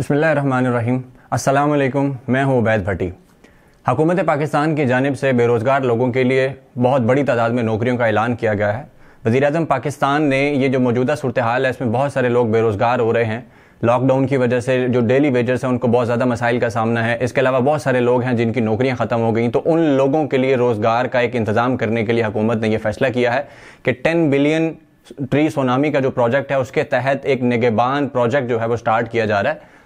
बसमिल अल्लाम मैं हूं उबैद भट्टी हकूमत पाकिस्तान की जानब से बेरोज़गार लोगों के लिए बहुत बड़ी तादाद में नौकरियों का ऐलान किया गया है वज़ी अजम पाकिस्तान ने ये जो मौजूदा सूरत हाल है इसमें बहुत सारे लोग बेरोज़गार हो रहे हैं लॉकडाउन की वजह से जो डेली वेजर्स हैं उनको बहुत ज़्यादा मसाइल का सामना है इसके अलावा बहुत सारे लोग हैं जिनकी नौकरियां ख़त्म हो गई तो उन लोगों के लिए रोज़गार का एक इंतज़ाम करने के लिए हकूमत ने यह फैसला किया है कि टेन बिलियन ट्री सोनामी का जो प्रोजेक्ट है उसके तहत एक निगेबान प्रोजेक्ट जो है वो स्टार्ट किया जा रहा है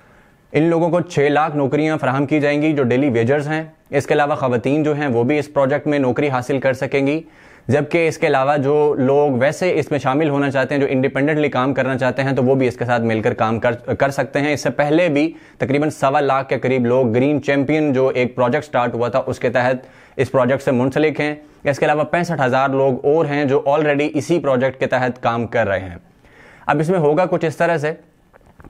इन लोगों को छः लाख नौकरियां फराहम की जाएंगी जो डेली वेजर्स हैं इसके अलावा ख़वान जो हैं वो भी इस प्रोजेक्ट में नौकरी हासिल कर सकेंगी जबकि इसके अलावा जो लोग वैसे इसमें शामिल होना चाहते हैं जो इंडिपेंडेंटली काम करना चाहते हैं तो वो भी इसके साथ मिलकर काम कर कर सकते हैं इससे पहले भी तकरीबन सवा लाख के करीब लोग ग्रीन चैम्पियन जो एक प्रोजेक्ट स्टार्ट हुआ था उसके तहत इस प्रोजेक्ट से मुंसलिक हैं इसके अलावा पैंसठ हज़ार लोग और हैं जो ऑलरेडी इसी प्रोजेक्ट के तहत काम कर रहे हैं अब इसमें होगा कुछ इस तरह से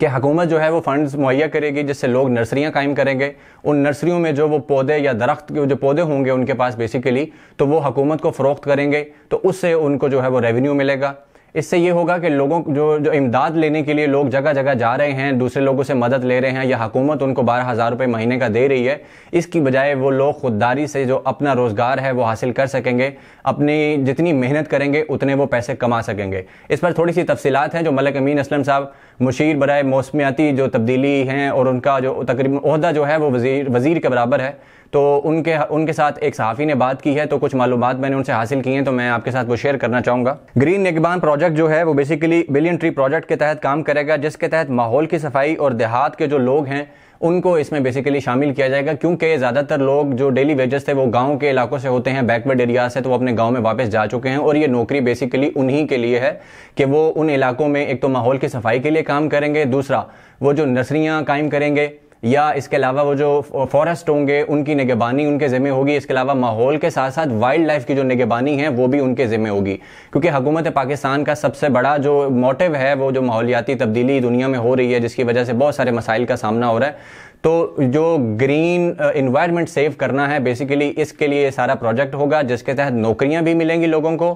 कि हुकूमत जो है वो फंड्स मुहैया करेगी जिससे लोग नर्सरियाँ कायम करेंगे उन नर्सरियों में जो वो पौधे या दरख्त के जो पौधे होंगे उनके पास बेसिकली तो वो हुकूमत को फ़रोख्त करेंगे तो उससे उनको जो है वो रेवेन्यू मिलेगा इससे ये होगा कि लोगों जो जो इमदाद लेने के लिए लोग जगह जगह जा रहे हैं दूसरे लोगों से मदद ले रहे हैं या हुकूमत उनको बारह हज़ार रुपये महीने का दे रही है इसकी बजाय वो लोग खुददारी से जो अपना रोज़गार है वो हासिल कर सकेंगे अपनी जितनी मेहनत करेंगे उतने वो पैसे कमा सकेंगे इस पर थोड़ी सी तफसीत हैं जो मलिक अमीन असलम साहब मुशीर बरए मौसमियाती जो तब्दीली हैं और उनका जो तकरीबन अहदा जो है वो वजीर वज़ीर के बराबर है तो उनके उनके साथ एक सहाफ़ी ने बात की है तो कुछ मालूम मैंने उनसे हासिल की हैं तो मैं आपके साथ वो शेयर करना चाहूँगा ग्रीन निगबान प्रोजेक्ट जो है वो बेसिकली बिलियन ट्री प्रोजेक्ट के तहत काम करेगा जिसके तहत माहौल की सफाई और देहात के जो लोग हैं उनको इसमें बेसिकली शामिल किया जाएगा क्योंकि ज़्यादातर लोग जो डेली वेजेस थे वो गांव के इलाकों से होते हैं बैकवर्ड एरिया से तो वो अपने गांव में वापस जा चुके हैं और ये नौकरी बेसिकली उन्हीं के लिए है कि वो उन इलाकों में एक तो माहौल की सफाई के लिए काम करेंगे दूसरा वो जो नर्सरियाँ कायम करेंगे या इसके अलावा वो जो फॉरेस्ट होंगे उनकी निगेबानी उनके ज़िम्मे होगी इसके अलावा माहौल के साथ साथ वाइल्ड लाइफ की जो निगेबानी है वो भी उनके ज़िम्मे होगी क्योंकि हुकूमत पाकिस्तान का सबसे बड़ा जो मोटिव है वो जो माहौलियाती तब्दीली दुनिया में हो रही है जिसकी वजह से बहुत सारे मसाइल का सामना हो रहा है तो जो ग्रीन इन्वायरमेंट सेव करना है बेसिकली इसके लिए सारा प्रोजेक्ट होगा जिसके तहत नौकरियां भी मिलेंगी लोगों को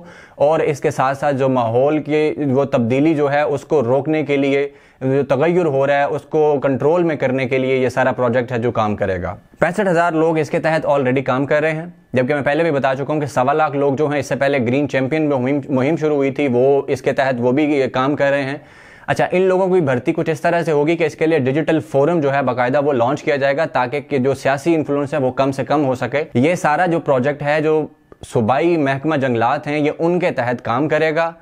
और इसके साथ साथ जो माहौल की वो तब्दीली जो है उसको रोकने के लिए जो तगैर हो रहा है उसको कंट्रोल में करने के लिए ये सारा प्रोजेक्ट है जो काम करेगा पैंसठ हज़ार लोग इसके तहत ऑलरेडी काम कर रहे हैं जबकि मैं पहले भी बता चुका हूँ कि सवा लाख लोग जो हैं इससे पहले ग्रीन चैम्पियन मुहिम मुहिम शुरू हुई थी वो इसके तहत वो भी काम कर रहे हैं अच्छा इन लोगों की भर्ती कुछ इस तरह से होगी कि इसके लिए डिजिटल फोरम जो है बाकायदा वो लॉन्च किया जाएगा ताकि जो सियासी इन्फ्लुएंस है वो कम से कम हो सके ये सारा जो प्रोजेक्ट है जो सूबाई महकमा जंगलात हैं ये उनके तहत काम करेगा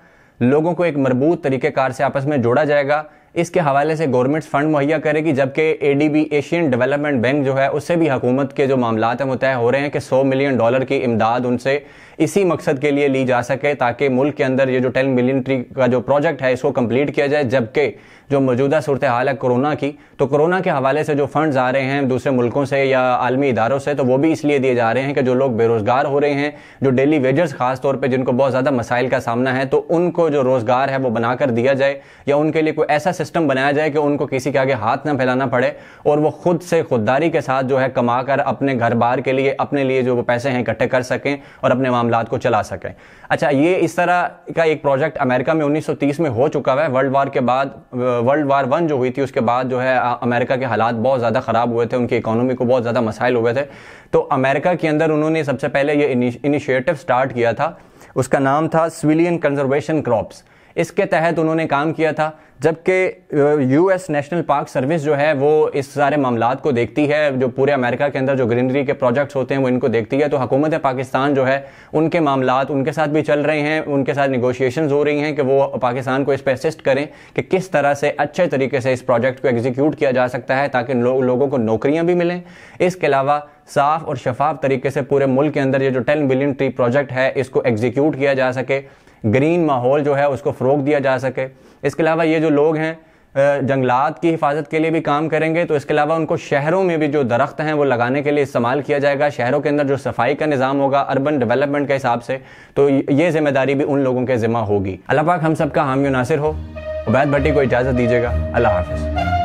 लोगों को एक मरबूत तरीक़ेकार से आपस में जोड़ा जाएगा इसके हवाले से गवर्नमेंट्स फंड मुहैया करेगी जबकि एडीबी एशियन डेवलपमेंट बैंक जो है उससे भी हकूमत के जो मामला हैं वो तय हो रहे हैं कि सौ मिलियन डॉलर की इमदाद उनसे इसी मकसद के लिए ली जा सके ताकि मुल्क के अंदर ये जो टेन मिलियन ट्री का जो प्रोजेक्ट है इसको कम्प्लीट किया जाए जबकि जो मौजूदा सूरत हाल है कोरोना की तो कोरोना के हवाले से जो फंड्स आ रहे हैं दूसरे मुल्कों से या आलमी इदारों से तो वो भी इसलिए दिए जा रहे हैं कि जो लोग बेरोज़गार हो रहे हैं जो डेली वेजर्स खास तौर पे जिनको बहुत ज़्यादा मसाइल का सामना है तो उनको जो रोज़गार है वो बनाकर दिया जाए या उनके लिए कोई ऐसा सिस्टम बनाया जाए कि उनको किसी के आगे हाथ ना फैलाना पड़े और वो खुद से खुददारी के साथ जो है कमा कर अपने घर बार के लिए अपने लिए जो वो पैसे हैं इकट्ठे कर सकें और अपने मामला को चला सकें अच्छा ये इस तरह का एक प्रोजेक्ट अमेरिका में 1930 में हो चुका है वर्ल्ड वार के बाद वर्ल्ड वार वन जो हुई थी उसके बाद जो है अमेरिका के हालात बहुत ज़्यादा ख़राब हुए थे उनकी इकोनॉमी को बहुत ज़्यादा मसाइल हुए थे तो अमेरिका के अंदर उन्होंने सबसे पहले ये इनिशिएटिव स्टार्ट किया था उसका नाम था स्विलियन कंजर्वेशन क्रॉप्स इसके तहत उन्होंने काम किया था जबकि यूएस नेशनल पार्क सर्विस जो है वो इस सारे मामला को देखती है जो पूरे अमेरिका के अंदर जो ग्रीनरी के प्रोजेक्ट्स होते हैं वो इनको देखती है तो हुकूमत पाकिस्तान जो है उनके मामला उनके साथ भी चल रहे हैं उनके साथ निगोशिएशन हो रही हैं कि वो पाकिस्तान को इस पर असिस्ट करें कि किस तरह से अच्छे तरीके से इस प्रोजेक्ट को एग्जीक्यूट किया जा सकता है ताकि लो, लोगों को नौकरियाँ भी मिलें इसके अलावा साफ और शफाफ तरीके से पूरे मुल्क के अंदर ये जो टेन बिलियन ट्री प्रोजेक्ट है इसको एग्जीक्यूट किया जा सके ग्रीन माहौल जो है उसको फ़रोग दिया जा सके इसके अलावा ये जो लोग हैं जंगलात की हिफाजत के लिए भी काम करेंगे तो इसके अलावा उनको शहरों में भी जो दरख्त हैं वो लगाने के लिए इस्तेमाल किया जाएगा शहरों के अंदर जो सफाई का निज़ाम होगा अर्बन डेवलपमेंट के हिसाब से तो ये जिम्मेदारी भी उन लोगों के ज़िम्मा होगी अल्लाह पाक हम सब का हामी नासिर हो उबैद भट्टी को इजाज़त दीजिएगा अल्लाह हाफिज़